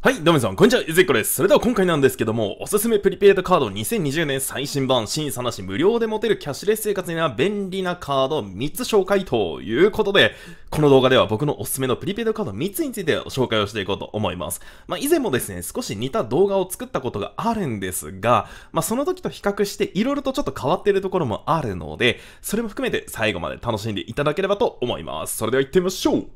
はい、どうもさん、こんにちは、ゆずいこです。それでは今回なんですけども、おすすめプリペイドカード2020年最新版、審査なし無料で持てるキャッシュレス生活には便利なカード3つ紹介ということで、この動画では僕のおすすめのプリペイドカード3つについて紹介をしていこうと思います。まあ以前もですね、少し似た動画を作ったことがあるんですが、まあその時と比較して色々とちょっと変わっているところもあるので、それも含めて最後まで楽しんでいただければと思います。それでは行ってみましょう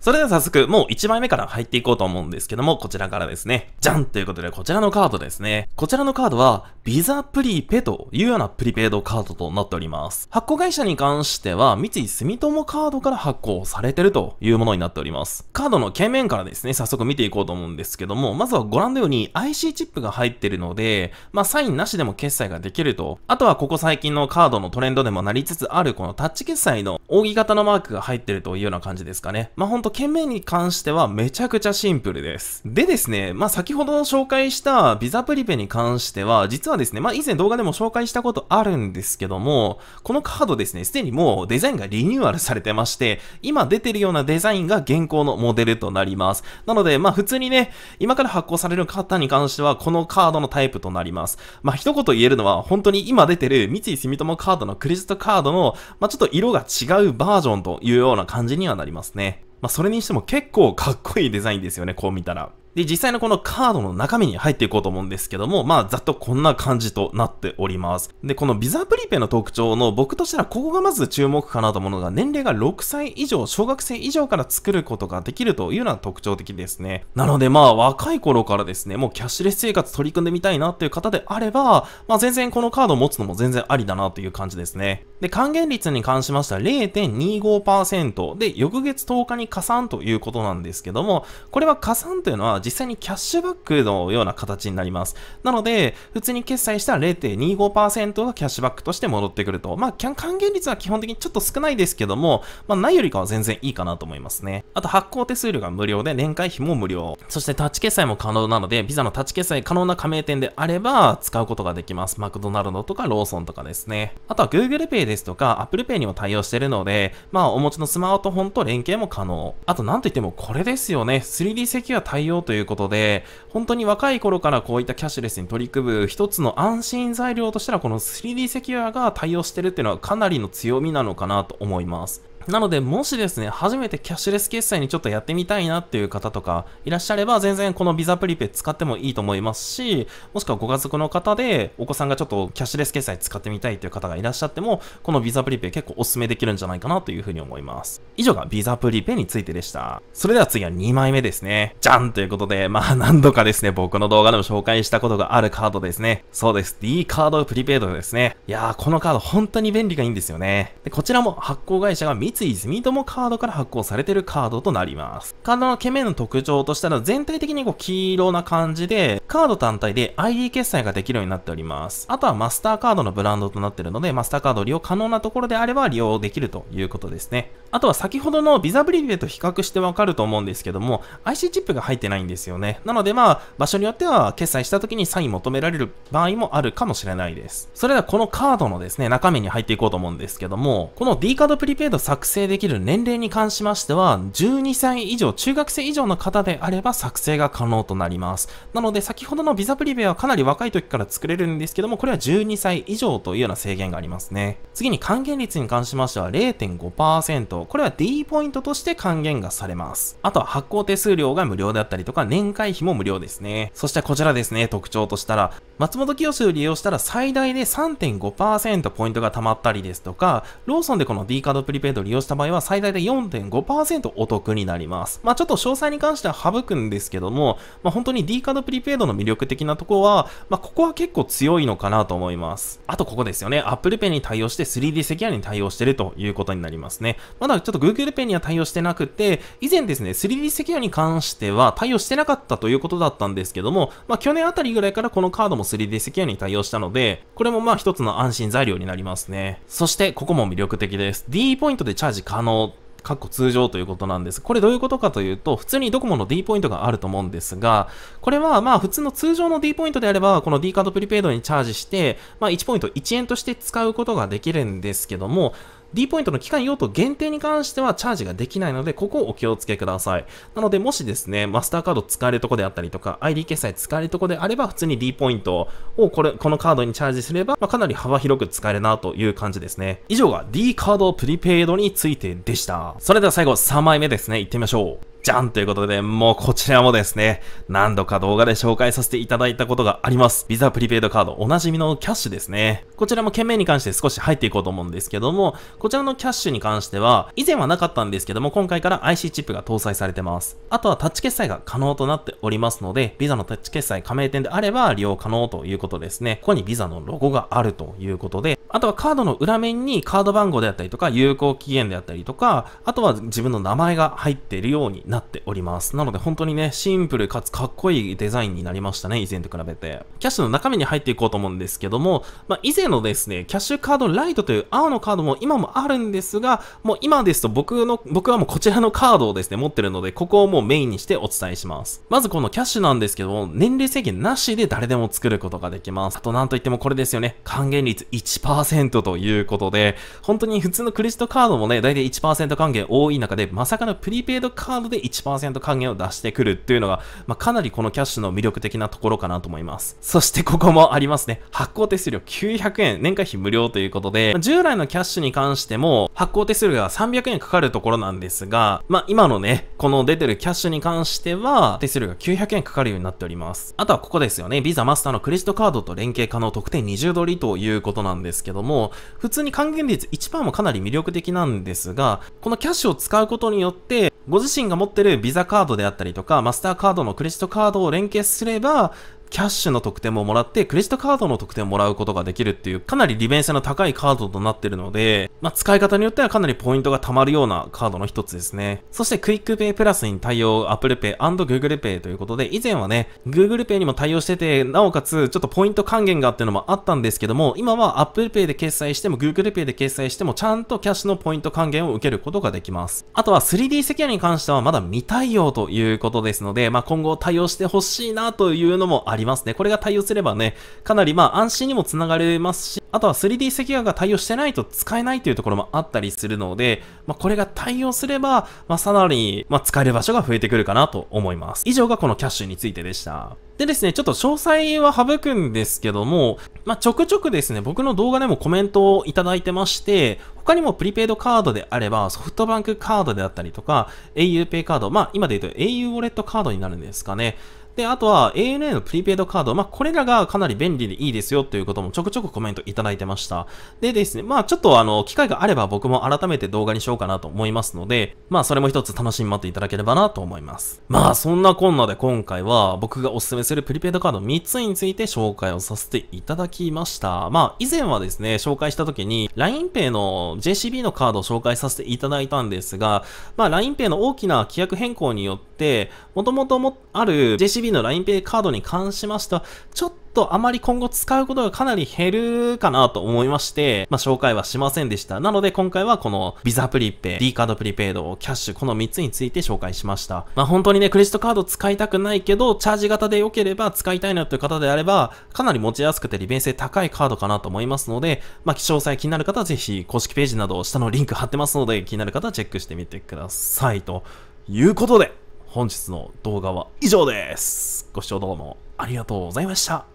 それでは早速、もう1枚目から入っていこうと思うんですけども、こちらからですね。じゃんということで、こちらのカードですね。こちらのカードは、ビザプリペというようなプリペイドカードとなっております。発行会社に関しては、三井住友カードから発行されてるというものになっております。カードの経面からですね、早速見ていこうと思うんですけども、まずはご覧のように IC チップが入ってるので、まあサインなしでも決済ができると。あとはここ最近のカードのトレンドでもなりつつある、このタッチ決済の扇形のマークが入ってるというような感じですかね。まあと件名に関してはめちゃくちゃシンプルです。でですね、まあ、先ほど紹介したビザプリペに関しては、実はですね、まあ、以前動画でも紹介したことあるんですけども、このカードですね、すでにもうデザインがリニューアルされてまして、今出てるようなデザインが現行のモデルとなります。なので、まあ、普通にね、今から発行される方に関しては、このカードのタイプとなります。まあ、一言言えるのは、本当に今出てる三井住友カードのクレジットカードの、まあ、ちょっと色が違うバージョンというような感じにはなりますね。まあ、それにしても結構かっこいいデザインですよね、こう見たら。で、実際のこのカードの中身に入っていこうと思うんですけども、まあ、ざっとこんな感じとなっております。で、このビザプリペの特徴の僕としてはここがまず注目かなと思うのが、年齢が6歳以上、小学生以上から作ることができるというのは特徴的ですね。なのでまあ、若い頃からですね、もうキャッシュレス生活取り組んでみたいなっていう方であれば、まあ、全然このカードを持つのも全然ありだなという感じですね。で、還元率に関しましては0.25%で、翌月10日に加算ということなんですけども、これは加算というのは実際にキャッシュバックのような形になります。なので、普通に決済したら0.25%がキャッシュバックとして戻ってくると。まあ、還元率は基本的にちょっと少ないですけども、まあ、ないよりかは全然いいかなと思いますね。あと、発行手数料が無料で、年会費も無料。そして、タッチ決済も可能なので、Visa のタッチ決済可能な加盟店であれば、使うことができます。マクドナルドとかローソンとかですね。あとは Google Pay ですとか Apple Pay にも対応してるので、まあ、お持ちのスマートフォンと連携も可能。あと、なんといってもこれですよね。3D セキュア対応といういうことで、本当に若い頃からこういったキャッシュレスに取り組む一つの安心材料としては、この 3D セキュアが対応してるっていうのはかなりの強みなのかなと思います。なので、もしですね、初めてキャッシュレス決済にちょっとやってみたいなっていう方とかいらっしゃれば、全然このビザプリペ使ってもいいと思いますし、もしくはご家族の方でお子さんがちょっとキャッシュレス決済使ってみたいという方がいらっしゃっても、このビザプリペ結構お勧めできるんじゃないかなというふうに思います。以上がビザプリペについてでした。それでは次は2枚目ですね。じゃんということで、まあ何度かですね、僕の動画でも紹介したことがあるカードですね。そうです。D カードプリペイドですね。いやー、このカード本当に便利がいいんですよね。で、こちらも発行会社が三井住友カードから発行されているカードとなります。カードのけ面の特徴としたら全体的にこう黄色な感じで、カード単体で ID 決済ができるようになっております。あとはマスターカードのブランドとなっているので、マスターカード利用可能なところであれば利用できるということですね。あとは先ほどのビザブリベと比較してわかると思うんですけども、IC チップが入ってないんですよね。なのでまあ、場所によっては決済した時にサイン求められる場合もあるかもしれないです。それではこのカードのですね、中身に入っていこうと思うんですけども、この D カードプリペイド作作成できる年齢に関しましては、12歳以上、中学生以上の方であれば作成が可能となります。なので、先ほどのビザプリベはかなり若い時から作れるんですけども、これは12歳以上というような制限がありますね。次に還元率に関しましては0.5%。これは D ポイントとして還元がされます。あとは発行手数料が無料であったりとか、年会費も無料ですね。そしてこちらですね、特徴としたら、松本清を利用したら最大で3.5%ポイントが貯まったりですとか、ローソンでこの D カードプリペイド利用した場合は最大で4.5%お得になります。まあ、ちょっと詳細に関しては省くんですけども、まあ、本当に D カードプリペイドの魅力的なとこは、まあ、ここは結構強いのかなと思います。あとここですよね。Apple Pay に対応して 3D セキュアに対応してるということになりますね。まだちょっと Google Pay には対応してなくて、以前ですね、3D セキュアに関しては対応してなかったということだったんですけども、まあ、去年あたりぐらいからこのカードも 3D セキュアに対応したので、これもまあ一つの安心材料になりますね。そして、ここも魅力的です。D ポイントでチャージ可能かっこ通常ということなんです。これどういうことかというと、普通にドコモの D ポイントがあると思うんですが、これはまあ普通の通常の D ポイントであれば、この D カードプリペイドにチャージして、まあ1ポイント1円として使うことができるんですけども、D ポイントの期間用途限定に関してはチャージができないので、ここをお気をつけください。なので、もしですね、マスターカード使えるとこであったりとか、ID 決済使えるとこであれば、普通に D ポイントをこれ、このカードにチャージすれば、まあ、かなり幅広く使えるなという感じですね。以上が D カードプリペイドについてでした。それでは最後、3枚目ですね、行ってみましょう。じゃんということで、もうこちらもですね、何度か動画で紹介させていただいたことがあります。ビザプリペイドカード、おなじみのキャッシュですね。こちらも懸命に関して少し入っていこうと思うんですけども、こちらのキャッシュに関しては、以前はなかったんですけども、今回から IC チップが搭載されてます。あとはタッチ決済が可能となっておりますので、ビザのタッチ決済加盟店であれば利用可能ということですね。ここにビザのロゴがあるということで、あとはカードの裏面にカード番号であったりとか、有効期限であったりとか、あとは自分の名前が入っているようにななっております。なので本当にね、シンプルかつかっこいいデザインになりましたね、以前と比べて。キャッシュの中身に入っていこうと思うんですけども、まあ、以前のですね、キャッシュカードライトという青のカードも今もあるんですが、もう今ですと僕の、僕はもうこちらのカードをですね、持ってるので、ここをもうメインにしてお伝えします。まずこのキャッシュなんですけども、年齢制限なしで誰でも作ることができます。あとなんといってもこれですよね、還元率1%ということで、本当に普通のクレジットカードもね、だいたい1%還元多い中で、まさかのプリペイドカードでで1%還元を出してくるっていうのが、まあ、かなりこのキャッシュの魅力的なところかなと思います。そしてここもありますね。発行手数料900円、年会費無料ということで、従来のキャッシュに関しても、発行手数料が300円かかるところなんですが、まあ、今のね、この出てるキャッシュに関しては、手数料が900円かかるようになっております。あとはここですよね。ビザマスターのクレジットカードと連携可能特典20ドリということなんですけども、普通に還元率1%もかなり魅力的なんですが、このキャッシュを使うことによって、ご自身が持ってるビザカードであったりとか、マスターカードのクレジットカードを連携すれば、キャッシュの特典ももらって、クレジットカードの特典もらうことができるっていう、かなり利便性の高いカードとなってるので、まあ、使い方によってはかなりポイントが貯まるようなカードの一つですね。そして、クイックペイプラスに対応、Apple Pay &Google Pay ということで、以前はね、Google Pay にも対応してて、なおかつ、ちょっとポイント還元があってのもあったんですけども、今は Apple Pay で決済しても Google Pay で決済しても、ちゃんとキャッシュのポイント還元を受けることができます。あとは 3D セキュアに関してはまだ未対応ということですので、まあ、今後対応してほしいなというのもありありますね。これが対応すればね、かなりまあ安心にもつながれますし、あとは 3D 赤外が対応してないと使えないというところもあったりするので、まあ、これが対応すれば、まあ、さらに、まあ、使える場所が増えてくるかなと思います。以上がこのキャッシュについてでした。でですね、ちょっと詳細は省くんですけども、まあ、ちょくちょくですね、僕の動画でもコメントをいただいてまして、他にもプリペイドカードであれば、ソフトバンクカードであったりとか、auPay カード、まあ、今で言うと au ウォレットカードになるんですかね。で、あとは ANA のプリペイドカード。まあ、これらがかなり便利でいいですよということもちょくちょくコメントいただいてました。でですね、まあ、ちょっとあの、機会があれば僕も改めて動画にしようかなと思いますので、まあ、それも一つ楽しみ待っていただければなと思います。まあ、そんなこんなで今回は僕がおすすめするプリペイドカード3つについて紹介をさせていただきました。まあ、以前はですね、紹介した時に LINEPay の JCB のカードを紹介させていただいたんですが、まあ、LINEPay の大きな規約変更によって、もともとある JCB の l i n e イカードに関しましては、ちょっとあまり今後使うことがかなり減るかなと思いまして、まあ、紹介はしませんでした。なので今回はこの Visa プリペイ、D カードプリペイド、キャッシュ、この3つについて紹介しました。まあ、本当にね、クレジットカード使いたくないけど、チャージ型で良ければ使いたいなという方であれば、かなり持ちやすくて利便性高いカードかなと思いますので、まあ、詳細気になる方はぜひ公式ページなど下のリンク貼ってますので、気になる方はチェックしてみてください。ということで、本日の動画は以上です。ご視聴どうもありがとうございました。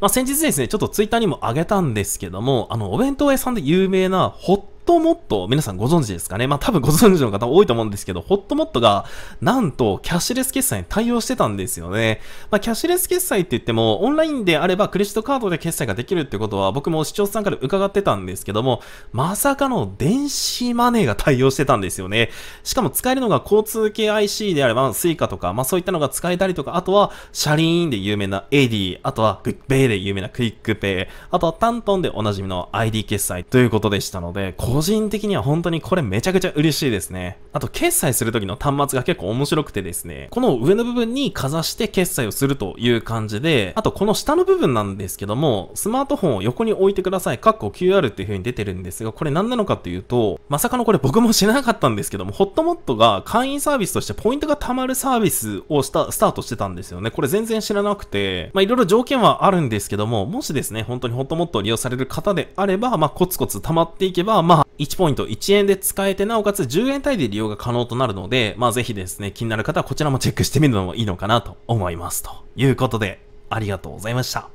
まあ、先日ですね、ちょっとツイッターにもあげたんですけども、あの、お弁当屋さんで有名なホットトモット、皆さんご存知ですかねまあ多分ご存知の方多いと思うんですけど、ホットモットが、なんとキャッシュレス決済に対応してたんですよね。まあキャッシュレス決済って言っても、オンラインであればクレジットカードで決済ができるってことは、僕も視聴者さんから伺ってたんですけども、まさかの電子マネーが対応してたんですよね。しかも使えるのが交通系 IC であれば、スイカとか、まあそういったのが使えたりとか、あとは、車輪で有名な AD、あとは、グッペイで有名なクイックペイ、あとは、タントンでおなじみの ID 決済ということでしたので、こ個人的には本当にこれめちゃくちゃ嬉しいですね。あと、決済する時の端末が結構面白くてですね、この上の部分にかざして決済をするという感じで、あとこの下の部分なんですけども、スマートフォンを横に置いてください、カッコ QR っていう風に出てるんですが、これ何なのかっていうと、まさかのこれ僕も知らなかったんですけども、ホットモットが会員サービスとしてポイントが貯まるサービスをしたスタートしてたんですよね。これ全然知らなくて、まあいろいろ条件はあるんですけども、もしですね、本当にホットモットを利用される方であれば、まあコツコツ貯まっていけば、まあ1ポイント1円で使えて、なおかつ10円単位で利用が可能となるので、まあぜひですね、気になる方はこちらもチェックしてみるのもいいのかなと思います。ということで、ありがとうございました。